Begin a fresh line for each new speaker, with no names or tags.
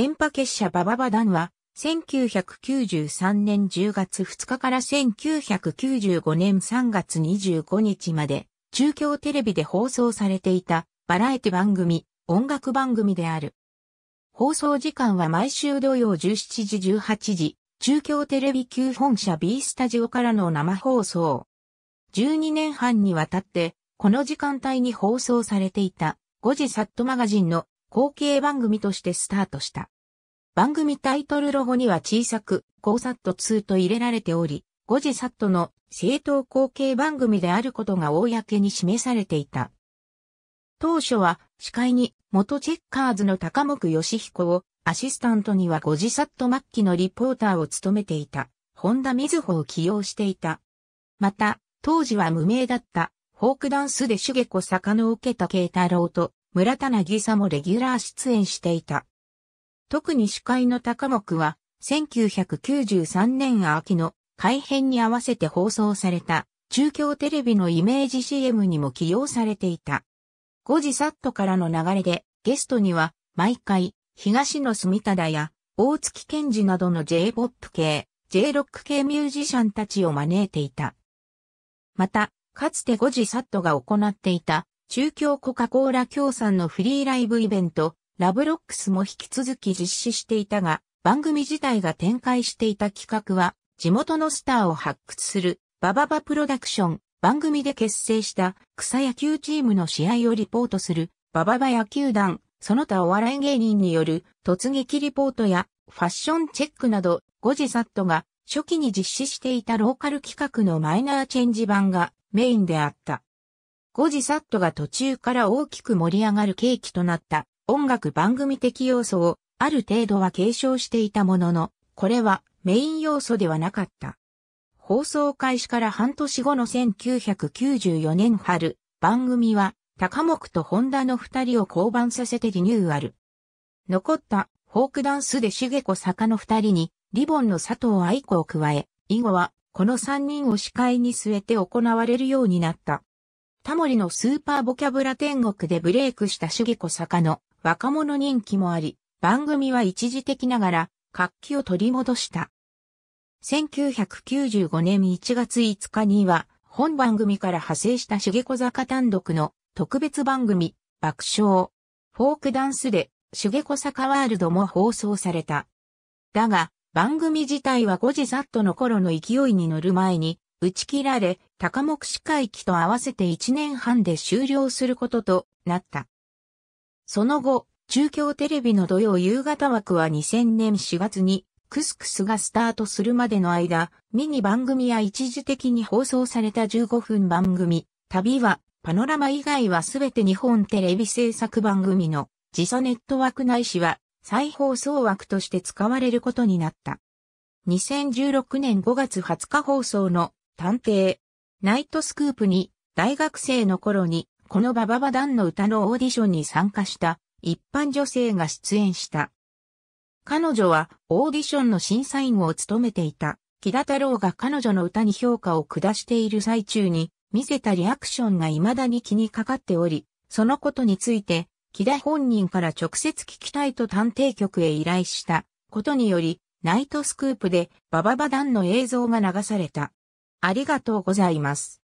電波結社バババダンは、1993年10月2日から1995年3月25日まで、中京テレビで放送されていた、バラエティ番組、音楽番組である。放送時間は毎週土曜17時18時、中京テレビ級本社 B スタジオからの生放送。12年半にわたって、この時間帯に放送されていた、5時サットマガジンの後継番組としてスタートした。番組タイトルロゴには小さく、ゴーサット2と入れられており、ゴジサットの正当後継番組であることが公に示されていた。当初は司会に元チェッカーズの高木義彦を、アシスタントにはゴジサット末期のリポーターを務めていた、本田瑞穂を起用していた。また、当時は無名だった、フォークダンスで主下子坂の受けた慶太郎と、村田渚もレギュラー出演していた。特に司会の高木は、1993年秋の改編に合わせて放送された中京テレビのイメージ CM にも起用されていた。5時サットからの流れでゲストには毎回東野住忠や大月健二などの J-POP 系、J-ROCK 系ミュージシャンたちを招いていた。また、かつて5時サットが行っていた中京コカ・コーラ協賛のフリーライブイベント、ラブロックスも引き続き実施していたが、番組自体が展開していた企画は、地元のスターを発掘する、バババプロダクション、番組で結成した草野球チームの試合をリポートする、バババ野球団、その他お笑い芸人による突撃リポートやファッションチェックなど、ゴジサットが初期に実施していたローカル企画のマイナーチェンジ版がメインであった。ゴジサットが途中から大きく盛り上がる契機となった音楽番組的要素をある程度は継承していたものの、これはメイン要素ではなかった。放送開始から半年後の1994年春、番組は高木とホンダの二人を降板させてリニューアル。残ったフォークダンスで茂子坂の二人にリボンの佐藤愛子を加え、以後はこの三人を司会に据えて行われるようになった。タモリのスーパーボキャブラ天国でブレイクした主義子坂の若者人気もあり、番組は一時的ながら活気を取り戻した。1995年1月5日には、本番組から派生した義子坂単独の特別番組、爆笑、フォークダンスで、義子坂ワールドも放送された。だが、番組自体は5時ざっとの頃の勢いに乗る前に、打ち切られ、高目視会期と合わせて1年半で終了することとなった。その後、中京テレビの土曜夕方枠は2000年4月に、クスクスがスタートするまでの間、ミニ番組や一時的に放送された15分番組、旅は、パノラマ以外はすべて日本テレビ制作番組の時差ネット枠内いしは再放送枠として使われることになった。2016年5月20日放送の探偵。ナイトスクープに、大学生の頃に、このバババダンの歌のオーディションに参加した、一般女性が出演した。彼女は、オーディションの審査員を務めていた、木田太郎が彼女の歌に評価を下している最中に、見せたリアクションが未だに気にかかっており、そのことについて、木田本人から直接聞きたいと探偵局へ依頼したことにより、ナイトスクープでバババダンの映像が流された。ありがとうございます。